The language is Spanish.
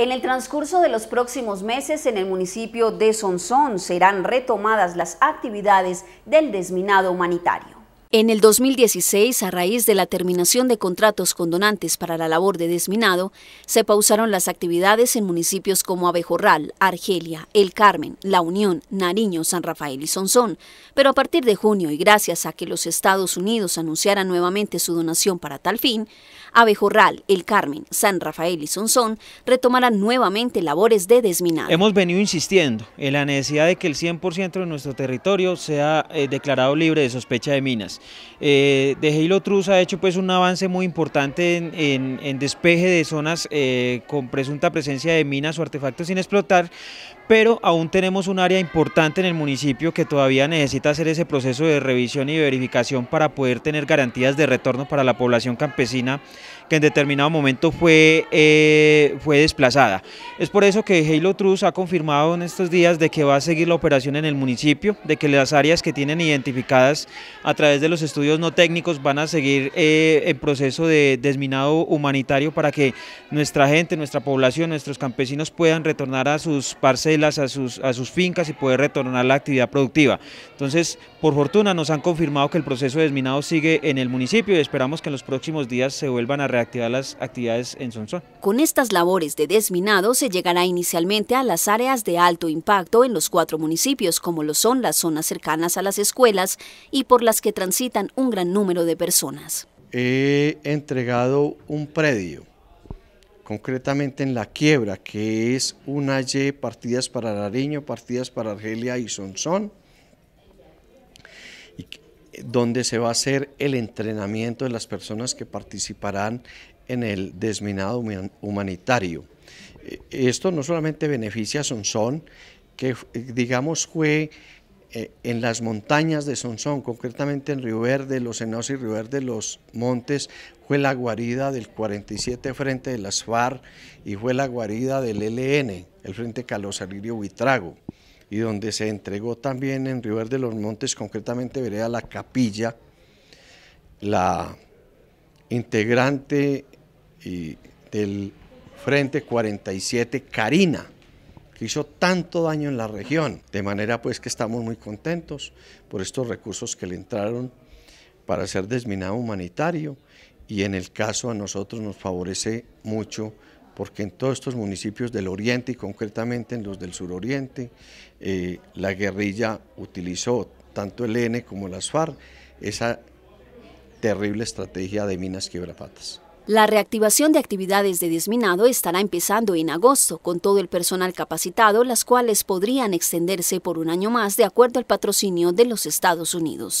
En el transcurso de los próximos meses en el municipio de Sonsón serán retomadas las actividades del desminado humanitario. En el 2016, a raíz de la terminación de contratos con donantes para la labor de desminado, se pausaron las actividades en municipios como Abejorral, Argelia, El Carmen, La Unión, Nariño, San Rafael y Sonsón. Pero a partir de junio y gracias a que los Estados Unidos anunciaran nuevamente su donación para tal fin, Abejorral, El Carmen, San Rafael y Sonsón retomarán nuevamente labores de desminado. Hemos venido insistiendo en la necesidad de que el 100% de nuestro territorio sea eh, declarado libre de sospecha de minas. Eh, de Geilo Truz ha hecho pues un avance muy importante en, despeje de zonas eh, con presunta presencia de minas o artefactos sin explotar, pero aún tenemos un área importante en el municipio que todavía necesita hacer ese proceso de revisión y verificación para poder tener garantías de retorno para la población campesina que en determinado momento fue, eh, fue desplazada. Es por eso que Halo Trust ha confirmado en estos días de que va a seguir la operación en el municipio, de que las áreas que tienen identificadas a través de los estudios no técnicos van a seguir eh, en proceso de desminado humanitario para que nuestra gente, nuestra población, nuestros campesinos puedan retornar a sus parcelas, a sus, a sus fincas y poder retornar a la actividad productiva. Entonces, por fortuna nos han confirmado que el proceso de desminado sigue en el municipio y esperamos que en los próximos días se vuelvan a realizar activar las actividades en Sonsón. Con estas labores de desminado se llegará inicialmente a las áreas de alto impacto en los cuatro municipios, como lo son las zonas cercanas a las escuelas y por las que transitan un gran número de personas. He entregado un predio, concretamente en La Quiebra, que es una Y, partidas para Lariño, partidas para Argelia y Sonsón, donde se va a hacer el entrenamiento de las personas que participarán en el desminado humanitario. E, esto no solamente beneficia a Sonsón, que eh, digamos fue eh, en las montañas de Sonsón, concretamente en Río Verde, los Enos y Río Verde, los Montes, fue la guarida del 47 frente de las FARC y fue la guarida del e LN, el frente Calosalirio Buitrago y donde se entregó también en River de los Montes, concretamente vereda La Capilla, la integrante del Frente 47, Karina, que hizo tanto daño en la región. De manera pues que estamos muy contentos por estos recursos que le entraron para hacer desminado humanitario y en el caso a nosotros nos favorece mucho porque en todos estos municipios del oriente y concretamente en los del suroriente, eh, la guerrilla utilizó tanto el N como las FARC esa terrible estrategia de minas quiebrapatas. La reactivación de actividades de desminado estará empezando en agosto, con todo el personal capacitado, las cuales podrían extenderse por un año más de acuerdo al patrocinio de los Estados Unidos.